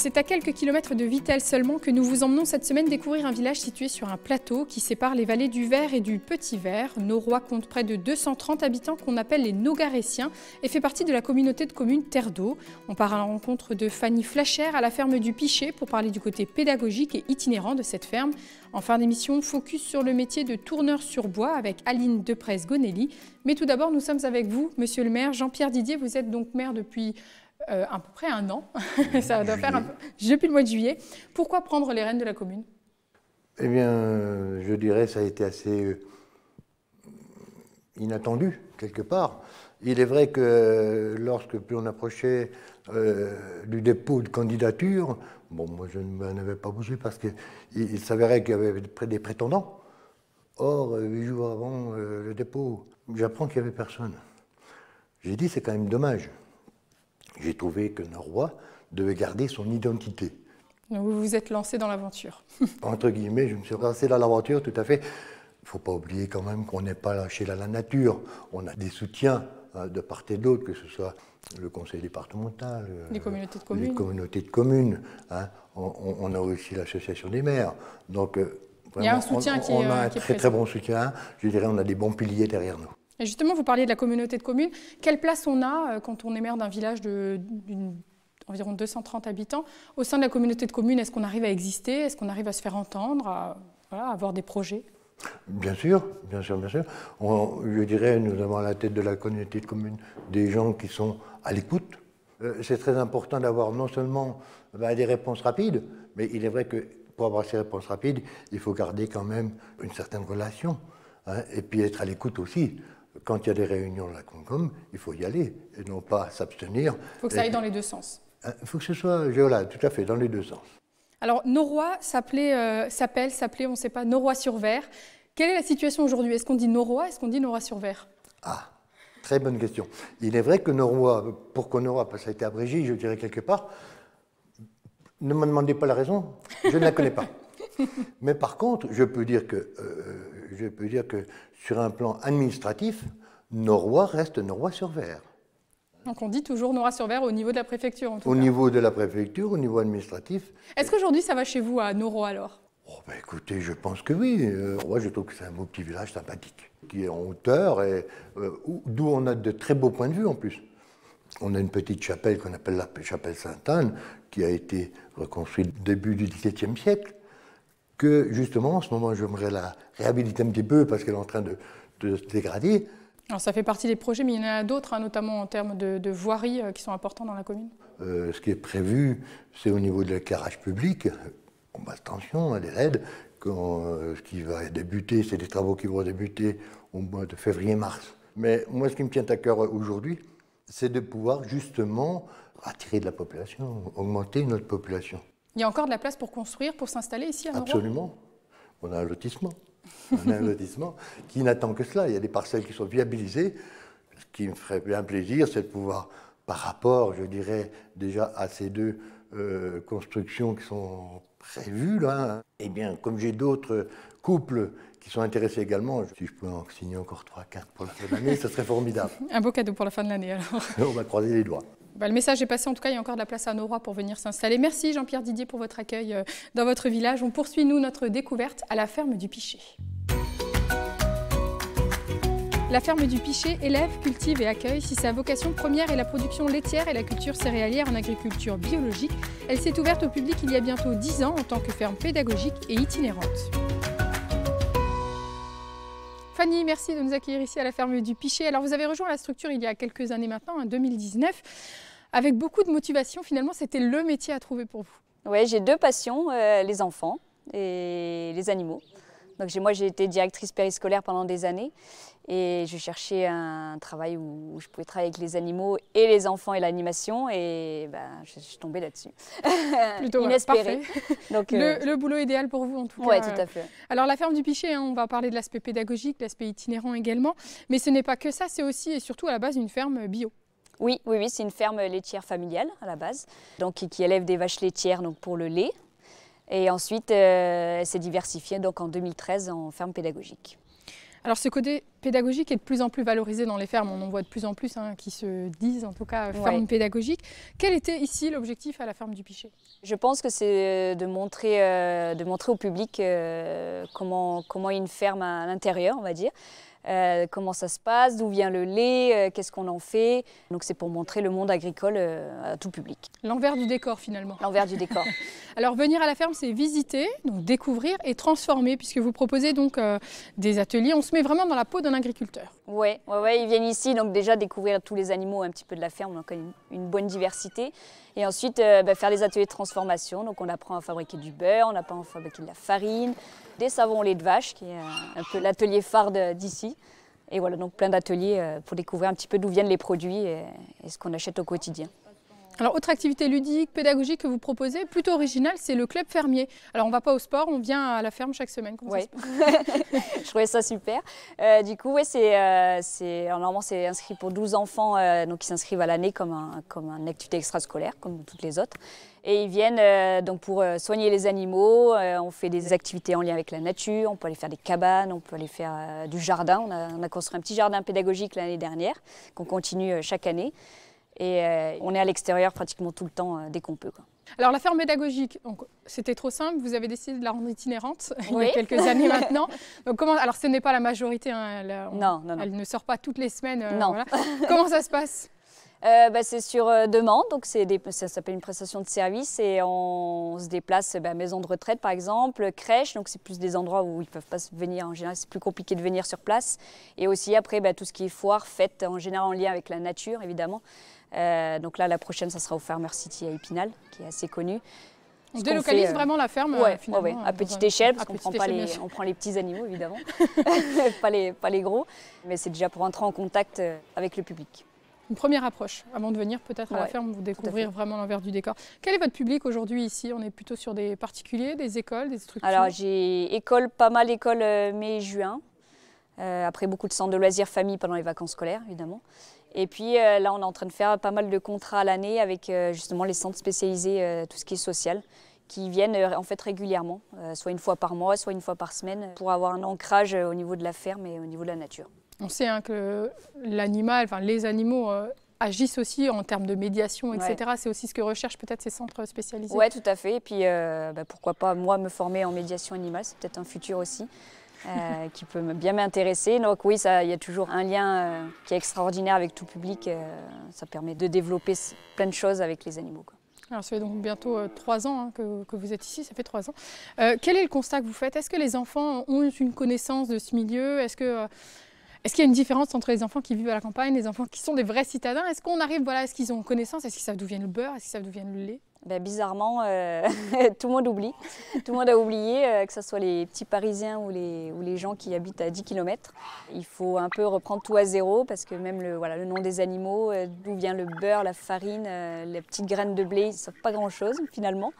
C'est à quelques kilomètres de Vittel seulement que nous vous emmenons cette semaine découvrir un village situé sur un plateau qui sépare les vallées du Vert et du Petit Vert. Rois compte près de 230 habitants qu'on appelle les Nogarétiens et fait partie de la communauté de communes Terre d'eau. On part à la rencontre de Fanny Flacher à la ferme du Pichet pour parler du côté pédagogique et itinérant de cette ferme. En fin d'émission, focus sur le métier de tourneur sur bois avec Aline Depresse-Gonelli. Mais tout d'abord, nous sommes avec vous, monsieur le maire Jean-Pierre Didier. Vous êtes donc maire depuis euh, à peu près un an, ça doit faire un peu, depuis le mois de juillet. Pourquoi prendre les rênes de la commune Eh bien, euh, je dirais ça a été assez euh, inattendu, quelque part. Il est vrai que lorsque plus on approchait du dépôt de candidature, bon, moi je n'avais avais pas bougé parce qu'il il, s'avérait qu'il y avait des prétendants. Or, huit jours avant le dépôt, j'apprends qu'il n'y avait personne. J'ai dit, c'est quand même dommage. J'ai trouvé que roi devait garder son identité. Donc vous vous êtes lancé dans l'aventure. Entre guillemets, je me suis lancé dans l'aventure, tout à fait. Il ne faut pas oublier quand même qu'on n'est pas lâché à la nature. On a des soutiens hein, de part et d'autre, que ce soit le conseil départemental, euh, les communautés de communes. de communes hein. on, a aussi l'association des maires. Donc, euh, Il y a un soutien on, qui, a euh, un est très, très bon soutien. Hein. Je dirais on a des bons piliers derrière nous justement, vous parliez de la communauté de communes. Quelle place on a euh, quand on est maire d'un village d'environ 230 habitants Au sein de la communauté de communes, est-ce qu'on arrive à exister Est-ce qu'on arrive à se faire entendre, à avoir des projets Bien sûr, bien sûr, bien sûr. je dirais, nous avons à la tête de la communauté de communes des gens qui sont à l'écoute. Euh, c'est très important d'avoir non seulement bah, des réponses rapides, mais il est vrai que pour avoir ces réponses rapides, il faut garder quand même une certaine relation hein, et puis être à l'écoute aussi quand il y a des réunions de la Concom, il faut y aller et non pas s'abstenir. Il faut que ça aille dans les deux sens. Il euh, faut que ce soit voilà, tout à fait, dans les deux sens. Alors, Noroi s'appelait, euh, s'appelle, s'appelait, on ne sait pas, noroi sur vert Quelle est la situation aujourd'hui Est-ce qu'on dit Noroi Est-ce qu'on dit Noroy-sur-Vert Ah, très bonne question. Il est vrai que Noroi, pour qu'on parce que ça a été abrégé, je dirais quelque part, ne me demandez pas la raison, je ne la connais pas. Mais par contre, je peux dire que, euh, je peux dire que sur un plan administratif, Noroy reste Noroy sur Vert. Donc on dit toujours Nora sur Vert au niveau de la préfecture Au niveau de la préfecture, au niveau administratif. Est-ce qu'aujourd'hui ça va chez vous à Noro alors oh, ben écoutez, je pense que oui. Euh, je trouve que c'est un beau petit village sympathique, qui est en hauteur, et euh, d'où on a de très beaux points de vue en plus. On a une petite chapelle qu'on appelle la chapelle Sainte-Anne, qui a été reconstruite au début du XVIIe siècle, que justement, en ce moment, j'aimerais la réhabiliter un petit peu parce qu'elle est en train de, se dégrader. Alors ça fait partie des projets, mais il y en a d'autres, hein, notamment en termes de, voiries euh, qui sont importants dans la commune. Euh, ce qui est prévu, c'est au niveau de l'éclairage public. On va bah, attention, à des LED. ce qui va débuter, c'est des travaux qui vont débuter au mois de février-mars. Mais moi, ce qui me tient à cœur euh, aujourd'hui, c'est de pouvoir justement attirer de la population, augmenter notre population. Il y a encore de la place pour construire, pour s'installer ici à Absolument. On a un lotissement. On a un lotissement qui n'attend que cela. Il y a des parcelles qui sont viabilisées. Ce qui me ferait bien plaisir, c'est de pouvoir, par rapport, je dirais, déjà à ces deux euh, constructions qui sont prévues, là, eh bien, comme j'ai d'autres couples qui sont intéressés également, si je peux en signer encore trois, quatre pour la fin de l'année, ce serait formidable. un beau cadeau pour la fin de l'année, alors. On va croiser les doigts. Bah, le message est passé. En tout cas, il y a encore de la place à Nora pour venir s'installer. Merci Jean-Pierre Didier pour votre accueil euh, dans votre village. On poursuit, nous, notre découverte à la ferme du Pichet. La ferme du Pichet élève, cultive et accueille. Si sa vocation première est la production laitière et la culture céréalière en agriculture biologique, elle s'est ouverte au public il y a bientôt 10 ans en tant que ferme pédagogique et itinérante. Fanny, merci de nous accueillir ici à la ferme du Pichet. Alors vous avez rejoint la structure il y a quelques années maintenant, en 2019 avec beaucoup de motivation. Finalement, c'était le métier à trouver pour vous. Oui, j'ai deux passions, euh, les enfants et les animaux. Donc moi, j'ai été directrice périscolaire pendant des années et je cherchais un travail où, je pouvais travailler avec les animaux et les enfants et l'animation et ben, je, suis tombée là-dessus. Plutôt inespéré. Donc, euh, le, boulot idéal pour vous en tout cas. Oui, tout euh, à fait. Alors la ferme du Pichet, hein, on va parler de l'aspect pédagogique, l'aspect itinérant également, mais ce n'est pas que ça, c'est aussi et surtout à la base une ferme bio. Oui, oui, oui c'est une ferme laitière familiale à la base, donc qui élève des vaches laitières donc pour le lait. Et ensuite, euh, elle s'est diversifiée donc en 2013 en ferme pédagogique. Alors ce côté pédagogique est de plus en plus valorisé dans les fermes, on en voit de plus en plus hein, qui se disent en tout cas ferme pédagogique. Quel était ici l'objectif à la ferme du Pichet Je pense que c'est euh, de montrer, euh, de montrer au public comment, comment une ferme à l'intérieur, on va dire, euh, comment ça se passe, d'où vient le lait, euh, qu'est-ce qu'on en fait. Donc c'est pour montrer le monde agricole euh, à tout public. L'envers du décor finalement. L'envers du décor. Alors venir à la ferme, c'est visiter, donc découvrir et transformer, puisque vous proposez donc des ateliers. On se met vraiment dans la peau d'un agriculteur. Oui, ouais, ouais, ils viennent ici donc déjà découvrir tous les animaux un petit peu de la ferme, donc une, une bonne diversité. Et ensuite bah, faire des ateliers de transformation, donc on apprend à fabriquer du beurre, on apprend à fabriquer de la farine, des savons au lait de vache, qui est un peu l'atelier phare d'ici. Et voilà, donc plein d'ateliers euh, pour découvrir un petit peu d'où viennent les produits et, ce qu'on achète au quotidien. Alors, autre activité ludique, pédagogique que vous proposez, plutôt originale, c'est le club fermier. Alors, on ne va pas au sport, on vient à la ferme chaque semaine. Oui, je trouvais ça super. Euh, du coup, ouais, c'est, euh, normalement, c'est inscrit pour 12 enfants euh, donc, qui s'inscrivent à l'année comme, un, comme une activité extrascolaire, comme toutes les autres. Et ils viennent euh, donc pour euh, soigner les animaux. Euh, on fait des activités en lien avec la nature. On peut aller faire des cabanes, on peut aller faire du jardin. On a, construit un petit jardin pédagogique l'année dernière qu'on continue chaque année. Et on est à l'extérieur pratiquement tout le temps dès qu'on peut. Alors la ferme pédagogique, c'était trop simple, vous avez décidé de la rendre itinérante il y a quelques années maintenant. Donc, comment, alors ce n'est pas la majorité, hein, elle, non, elle ne sort pas toutes les semaines. Non. comment ça se passe euh, bah, c'est sur euh, demande, donc ça s'appelle une prestation de service et on se déplace bah, maison de retraite par exemple, crèche, donc c'est plus des endroits où ils ne peuvent pas venir en général, c'est plus compliqué de venir sur place. Et aussi après bah, tout ce qui est foire, fête, en général en lien avec la nature évidemment. Euh, donc là la prochaine ça sera au Farmer City à Épinal, qui est assez connu. On délocalise vraiment la ferme à petite échelle, parce qu'on prend, pas les, prend les petits animaux évidemment, pas, les, pas les gros, mais c'est déjà pour entrer en contact avec le public une première approche avant de venir peut-être à la ferme vous découvrir vraiment l'envers du décor. Quel est votre public aujourd'hui ici On est plutôt sur des particuliers, des écoles, des structures Alors j'ai école, pas mal école euh, mai-juin. Euh, après beaucoup de centres de loisirs famille pendant les vacances scolaires évidemment. Et puis euh, là on est en train de faire pas mal de contrats à l'année avec justement les centres spécialisés, tout ce qui est social qui viennent en fait régulièrement, soit une fois par mois, soit une fois par semaine, pour avoir un ancrage au niveau de la ferme et au niveau de la nature. On sait hein, que l'animal, enfin les animaux euh, agissent aussi en termes de médiation, etc. C'est aussi ce que recherchent peut-être ces centres spécialisés. Oui, tout à fait. Et puis, euh, bah, pourquoi pas moi me former en médiation animale, c'est peut-être un futur aussi. Euh, qui peut bien m'intéresser. Donc oui, il y a toujours un lien qui est extraordinaire avec tout public. ça permet de développer plein de choses avec les animaux. Alors, ça fait donc bientôt trois ans hein, que, que, vous êtes ici, ça fait trois ans. quel est le constat que vous faites Est-ce que les enfants ont une connaissance de ce milieu Est-ce que est-ce qu'il y a une différence entre les enfants qui vivent à la campagne, les enfants qui sont des vrais citadins Est-ce qu'on arrive, voilà, est-ce qu'ils ont connaissance Est-ce qu'ils savent d'où vient le beurre Est-ce qu'ils savent d'où vient le lait ben, bizarrement, euh, tout le monde oublie. Tout le monde a oublié, euh, que ce soit les petits Parisiens ou les, ou les gens qui habitent à 10 km. Il faut un peu reprendre tout à zéro parce que même le, voilà, le nom des animaux, euh, d'où vient le beurre, la farine, les petites graines de blé, ils ne savent pas grand-chose finalement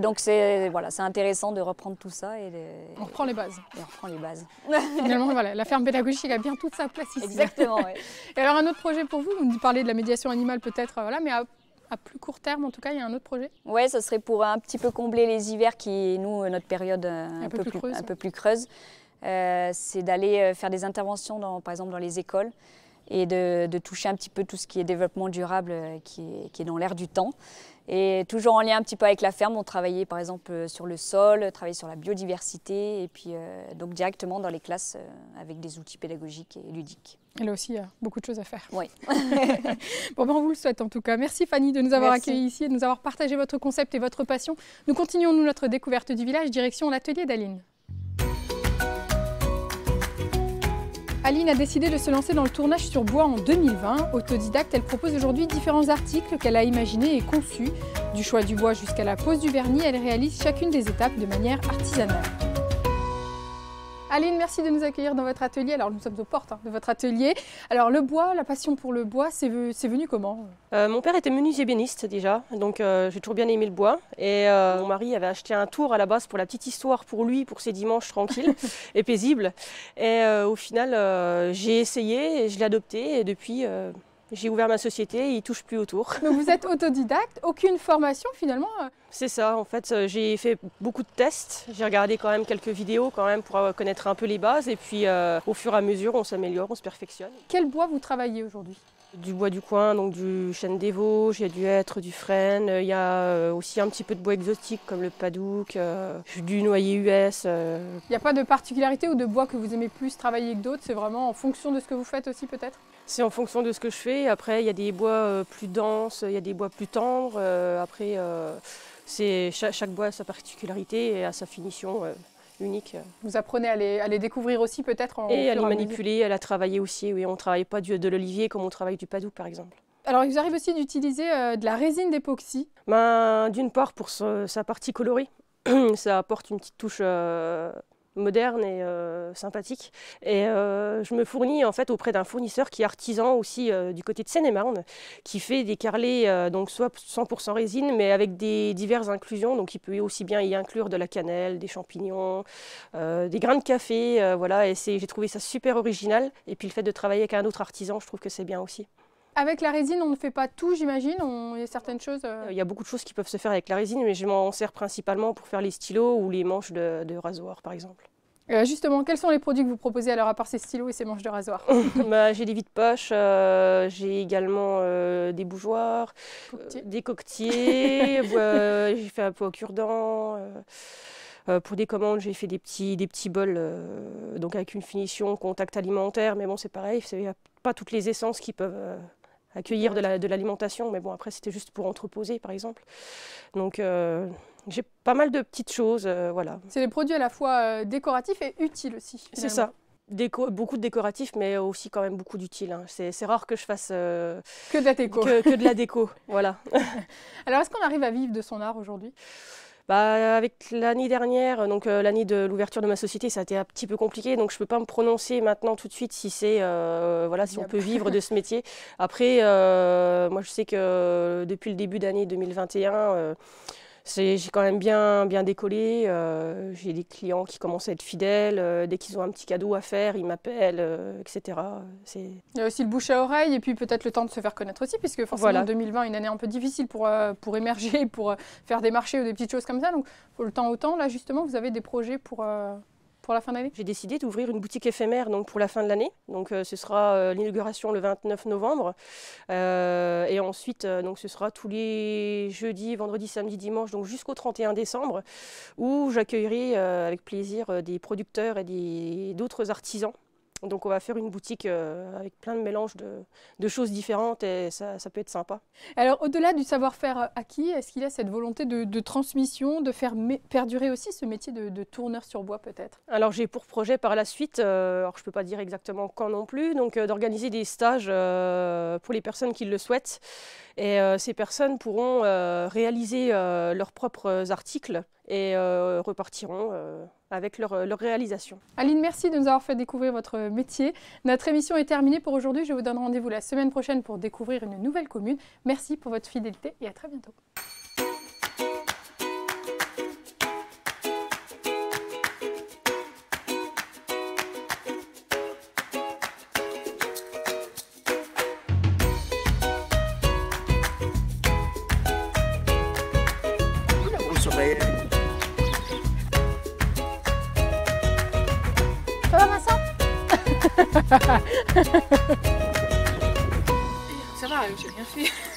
donc c'est voilà, intéressant de reprendre tout ça et on reprend les bases. on reprend les bases. Finalement voilà, la ferme pédagogique a bien toute sa place ici. Exactement. Et alors un autre projet pour vous, vous parlez de la médiation animale peut-être euh, mais à plus court terme, en tout cas, il y a un autre projet Oui, ce serait pour un petit peu combler les hivers qui, nous, notre période euh, un, peu, plus, creuse. Un peu plus creuse. c'est d'aller euh, faire des interventions, dans, par exemple, dans les écoles, et de, toucher un petit peu tout ce qui est développement durable euh, qui est, qui est dans l'air du temps. Et toujours en lien un petit peu avec la ferme, on travaillait par exemple euh, sur le sol, travaillait sur la biodiversité et puis euh, donc directement dans les classes avec des outils pédagogiques et ludiques. Et là aussi, il y a beaucoup de choses à faire. Oui. bon, ben, on vous le souhaite en tout cas. Merci Fanny de nous avoir accueillis ici et de nous avoir partagé votre concept et votre passion. Nous continuons nous, notre découverte du village, direction l'atelier d'Aline. Aline a décidé de se lancer dans le tournage sur bois en 2020. Autodidacte, elle propose aujourd'hui différents articles qu'elle a imaginés et conçus. Du choix du bois jusqu'à la pose du vernis, elle réalise chacune des étapes de manière artisanale. Aline, merci de nous accueillir dans votre atelier. Alors, nous sommes aux portes hein, de votre atelier. Alors, le bois, la passion pour le bois, c'est venu comment euh, Mon père était menuisier bieniste déjà, donc euh, j'ai toujours bien aimé le bois. Et euh, mon mari avait acheté un tour à la base pour la petite histoire, pour lui, pour ses dimanches tranquilles et paisibles. Et au final, j'ai essayé, et je l'ai adopté, et depuis j'ai ouvert ma société, ils touche plus autour. Donc vous êtes autodidacte, aucune formation finalement euh. C'est ça, en fait euh, j'ai fait beaucoup de tests, j'ai regardé quand même quelques vidéos quand même pour euh, connaître un peu les bases et puis au fur et à mesure on s'améliore, on se perfectionne. Quel bois vous travaillez aujourd'hui du bois du coin, donc du chêne des Vosges, il y a du hêtre, du frêne, il y a aussi un petit peu de bois exotique comme le padouk, du noyer US. Il n'y a pas de particularité ou de bois que vous aimez plus travailler que d'autres, c'est vraiment en fonction de ce que vous faites aussi peut-être c'est en fonction de ce que je fais. Après, il y a des bois euh, plus denses, il y a des bois plus tendres. Euh, après, euh, c'est chaque, bois a sa particularité et a sa finition unique. Vous apprenez à les, découvrir aussi peut-être en Et à les manipuler, à la travailler aussi. Oui, on ne travaille pas du, de l'olivier comme on travaille du padoue par exemple. Alors, il vous arrive aussi d'utiliser de la résine d'époxy ben, D'une part pour sa partie colorée, ça apporte une petite touche moderne et euh, sympathique. Et euh, je me fournis en fait auprès d'un fournisseur qui est artisan aussi euh, du côté de Seine-et-Marne, qui fait des carrelés donc soit 100% résine, mais avec des diverses inclusions. Donc il peut aussi bien y inclure de la cannelle, des champignons, des grains de café, voilà. Et j'ai trouvé ça super original. Et puis le fait de travailler avec un autre artisan, je trouve que c'est bien aussi. Avec la résine, on ne fait pas tout, j'imagine. On... Il y a certaines choses. Euh, il y a beaucoup de choses qui peuvent se faire avec la résine, mais je m'en sers principalement pour faire les stylos ou les manches de, rasoir, par exemple. Euh, justement, quels sont les produits que vous proposez alors à part ces stylos et ces manches de rasoir bah, J'ai des vides poches, euh, j'ai également des bougeoirs, des coquetiers, j'ai fait un peu au cure-dent. pour des commandes, j'ai fait des petits, des petits bols donc avec une finition contact alimentaire, mais bon, c'est pareil, il n'y a pas toutes les essences qui peuvent accueillir de l'alimentation. La, mais bon, après, c'était juste pour entreposer, par exemple. Donc, euh, j'ai pas mal de petites choses. Euh, voilà. C'est des produits à la fois euh, décoratifs et utiles aussi. C'est ça. Déco, beaucoup de décoratifs, mais aussi quand même beaucoup d'utiles. Hein. C'est rare que je fasse que de la déco. que de la déco, voilà. Alors, est-ce qu'on arrive à vivre de son art aujourd'hui bah, Avec l'année dernière, donc euh, l'année de l'ouverture de ma société, ça a été un petit peu compliqué, donc je ne peux pas me prononcer maintenant tout de suite si c'est euh, voilà, si on peut vivre de ce métier. Après, euh, moi je sais que depuis le début d'année 2021, j'ai quand même bien, bien décollé. Euh, j'ai des clients qui commencent à être fidèles. Euh, dès qu'ils ont un petit cadeau à faire, ils m'appellent, euh, etc. Il y a aussi le bouche à oreille et puis peut-être le temps de se faire connaître aussi, puisque forcément 2020 2020 une année un peu difficile pour, pour émerger, pour faire des marchés ou des petites choses comme ça. Donc, faut le temps autant Là, justement, vous avez des projets pour pour la fin J'ai décidé d'ouvrir une boutique éphémère donc pour la fin de l'année. Donc euh, ce sera euh, l'inauguration le 29 novembre euh, et ensuite donc ce sera tous les jeudis, vendredis, samedis, dimanches donc jusqu'au 31 décembre où j'accueillerai avec plaisir des producteurs et d'autres artisans donc on va faire une boutique euh, avec plein de mélanges de, choses différentes et ça, peut être sympa. Alors au-delà du savoir-faire acquis, est-ce qu'il y a cette volonté de, transmission, de faire perdurer aussi ce métier de, tourneur sur bois peut-être Alors j'ai pour projet par la suite, euh, alors je ne peux pas dire exactement quand non plus, donc euh, d'organiser des stages pour les personnes qui le souhaitent. Et ces personnes pourront réaliser leurs propres articles et repartiront avec euh, leur, réalisation. Aline, merci de nous avoir fait découvrir votre métier. Notre émission est terminée pour aujourd'hui. Je vous donne rendez-vous la semaine prochaine pour découvrir une nouvelle commune. Merci pour votre fidélité et à très bientôt. Ça va, hein, j'ai rien fait.